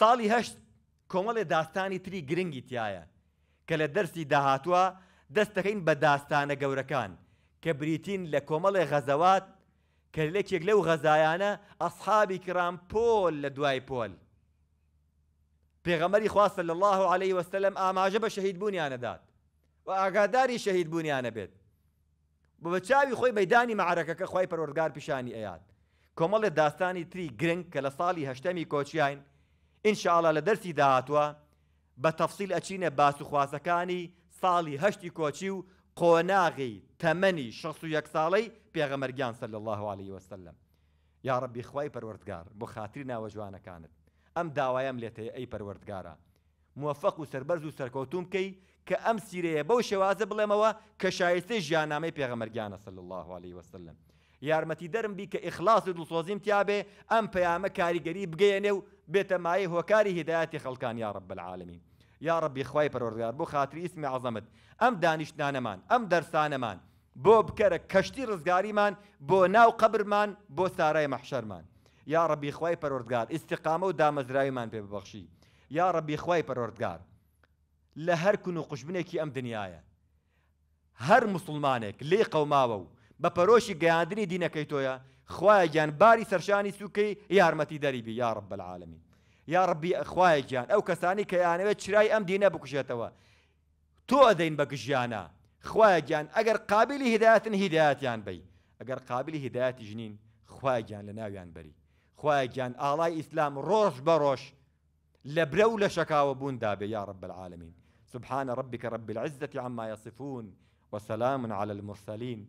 ساڵی هەشت کۆمەڵێ داستانی تری گرنگی تایە کە لە دەرسی داهاتووە دەستەکەین بە داستانە گەورەکان کە بریتین لە کۆمەڵێ غەزەوات کەلێکێک لەو غەزایانە ئەسحابی کرام پۆل لە دوای پۆل. پێغەمەری خواستە لە الله عليه وسلم ئاماژە بە شەهید بوونیانەدات و ئاگاداری شەهید بوونیانە بێت. بە چاوی خۆی بەدانی معرەکەکە خی پەرۆرگار پیشانی ئەیان. کۆمەڵێ داستانی تری گرنگ کە لە ساڵی هەشتەمی کۆچیان ئینشاءڵە لە دەرسی داهاتوە بە تەفسیل ئەچینە باسوخواسەکانی ساڵی هەشتی کۆچی و قۆناغی تەمەنی 16 ساڵەی پێغەمەرگیان سەر لە الله عليه وسلم یاڕبی خی پەروەردگار بۆ خاتری ناوە جوانەکانت ئەم داوایم لێتەیە ئەی پەروەردگارە موفق و سربەرز و سەرکەوتوم بکەی کە ئەم سیرەیە بەو شێوازە بڵێمەوە کە شایستی ژیانامەی پێغەمەرگیانە سەر الله عليه وسلم یارمەتی دەرم بی کە ئیخلاصی دڵسۆزیم تیاابێ ئەم پەیامە کاریگەری بگەێنێ و بێتە مای هۆکاری هدایەتی خەڵکان یارب بەعاالمی یارببی خی پەرۆرگار بۆ خاتری ئیسمی عزەمت ئەم دانیشتانەمان ئەم دەرسانەمان بۆ بکەرە کەشتی ڕزگاریمان بۆ ناو قبرمان بۆ سارای مەحشەرمان یارببی خی پەرۆردگار ئیسیقامە و دامەزراویمان پێ ببەخشی یارببی خی پەرۆردگار لە هەر کون و قوشبنێکی ئەم دنیاە هەر مسلمانێک لێ قەوماوە و بە پەرۆشی گەیاندنی دینەکەی تۆیە خوای گیان باری سەرشانی سوکەی یارمەتی بی یا رب العالمین یا ڕبی خوای گیان ئەو کەسانی کە یانەوێت چرای ئەم دینە تو تۆ ئەدەین بە گژیانە خوای گیان ئەگەر قابلی هدایەتن هیدایەتیان بی ئەگەر قابلی هدایەتی ژنین خوای گیان لە ناویان بەری خوای گیان ئاڵای ئیسلام ڕۆژ بە ڕۆژ لە برە و لە شەکاوە بووندا بێ یا رب العالمین سبحان ربك رب العزة عما يصفون وسلام على المرسلين